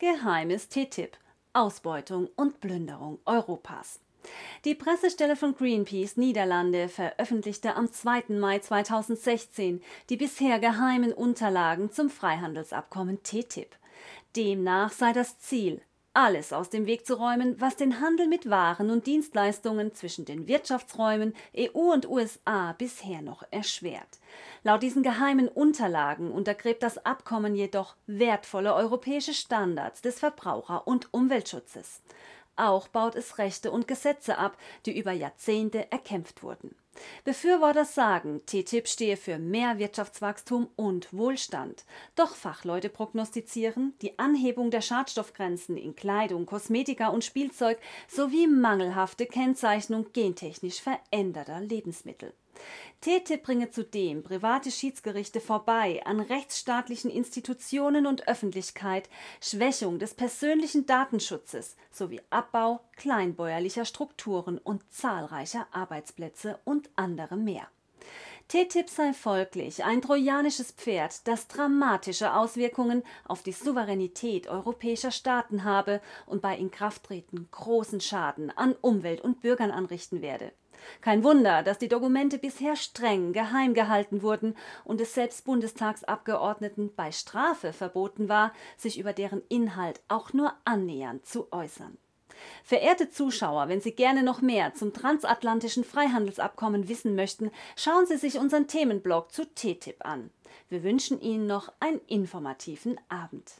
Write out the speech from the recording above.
Geheimes TTIP, Ausbeutung und Plünderung Europas. Die Pressestelle von Greenpeace Niederlande veröffentlichte am 2. Mai 2016 die bisher geheimen Unterlagen zum Freihandelsabkommen TTIP. Demnach sei das Ziel, alles aus dem Weg zu räumen, was den Handel mit Waren und Dienstleistungen zwischen den Wirtschaftsräumen EU und USA bisher noch erschwert. Laut diesen geheimen Unterlagen untergräbt das Abkommen jedoch wertvolle europäische Standards des Verbraucher- und Umweltschutzes. Auch baut es Rechte und Gesetze ab, die über Jahrzehnte erkämpft wurden. Befürworter sagen, TTIP stehe für mehr Wirtschaftswachstum und Wohlstand. Doch Fachleute prognostizieren, die Anhebung der Schadstoffgrenzen in Kleidung, Kosmetika und Spielzeug sowie mangelhafte Kennzeichnung gentechnisch veränderter Lebensmittel. TTIP bringe zudem private Schiedsgerichte vorbei an rechtsstaatlichen Institutionen und Öffentlichkeit, Schwächung des persönlichen Datenschutzes sowie Abbau kleinbäuerlicher Strukturen und zahlreicher Arbeitsplätze und andere mehr. TTIP sei folglich ein trojanisches Pferd, das dramatische Auswirkungen auf die Souveränität europäischer Staaten habe und bei Inkrafttreten großen Schaden an Umwelt und Bürgern anrichten werde. Kein Wunder, dass die Dokumente bisher streng geheim gehalten wurden und es selbst Bundestagsabgeordneten bei Strafe verboten war, sich über deren Inhalt auch nur annähernd zu äußern. Verehrte Zuschauer, wenn Sie gerne noch mehr zum transatlantischen Freihandelsabkommen wissen möchten, schauen Sie sich unseren Themenblog zu TTIP an. Wir wünschen Ihnen noch einen informativen Abend.